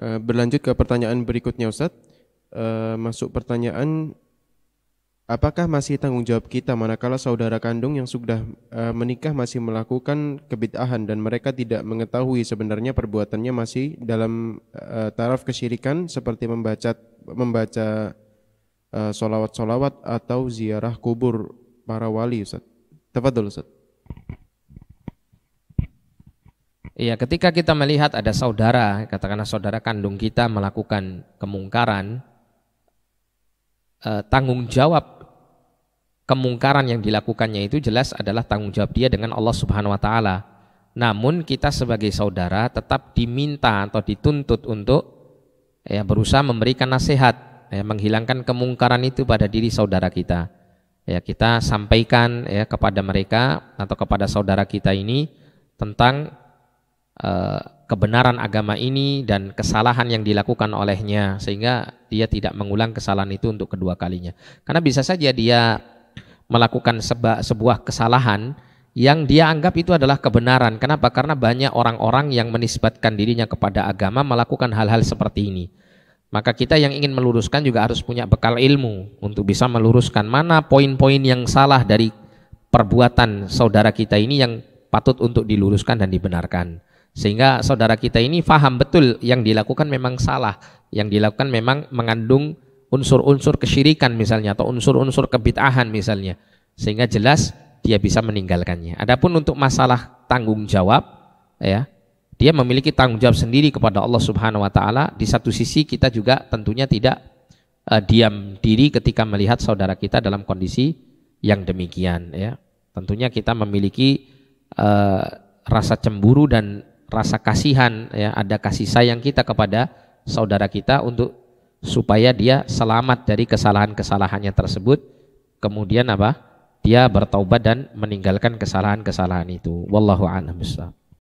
Eh, berlanjut ke pertanyaan berikutnya Ustaz. Eh, masuk pertanyaan apakah masih tanggung jawab kita manakala saudara kandung yang sudah eh, menikah masih melakukan kebid'ahan dan mereka tidak mengetahui sebenarnya perbuatannya masih dalam taraf kesyirikan seperti membaca membaca solawat-solawat atau ziarah kubur para wali Ustaz. dulu Ustaz. Iya, ketika kita melihat ada saudara, katakanlah saudara kandung kita melakukan kemungkaran, eh, tanggung jawab kemungkaran yang dilakukannya itu jelas adalah tanggung jawab dia dengan Allah Subhanahu wa taala. Namun kita sebagai saudara tetap diminta atau dituntut untuk ya berusaha memberikan nasihat, ya, menghilangkan kemungkaran itu pada diri saudara kita. Ya, kita sampaikan ya kepada mereka atau kepada saudara kita ini tentang Eh, kebenaran agama ini dan kesalahan yang dilakukan olehnya sehingga dia tidak mengulang kesalahan itu untuk kedua kalinya. Karena bisa saja dia melakukan seba, sebuah kesalahan yang dia anggap itu adalah kebenaran. Kenapa? Karena banyak orang-orang yang menisbatkan dirinya kepada agama melakukan hal-hal seperti ini. Maka kita yang ingin meluruskan juga harus punya bekal ilmu untuk bisa meluruskan mana poin-poin yang salah dari perbuatan saudara kita ini yang patut untuk diluruskan dan dibenarkan. Sehingga saudara kita ini faham betul yang dilakukan memang salah, yang dilakukan memang mengandung unsur-unsur kesyirikan misalnya atau unsur-unsur kebitahan misalnya. Sehingga jelas dia bisa meninggalkannya. Adapun untuk masalah tanggung jawab ya, dia memiliki tanggung jawab sendiri kepada Allah Subhanahu wa taala. Di satu sisi kita juga tentunya tidak uh, diam diri ketika melihat saudara kita dalam kondisi yang demikian ya. Tentunya kita memiliki uh, rasa cemburu dan rasa kasihan ya ada kasih sayang kita kepada saudara kita untuk supaya dia selamat dari kesalahan-kesalahannya tersebut kemudian apa dia bertaubat dan meninggalkan kesalahan-kesalahan itu wallahu a'lam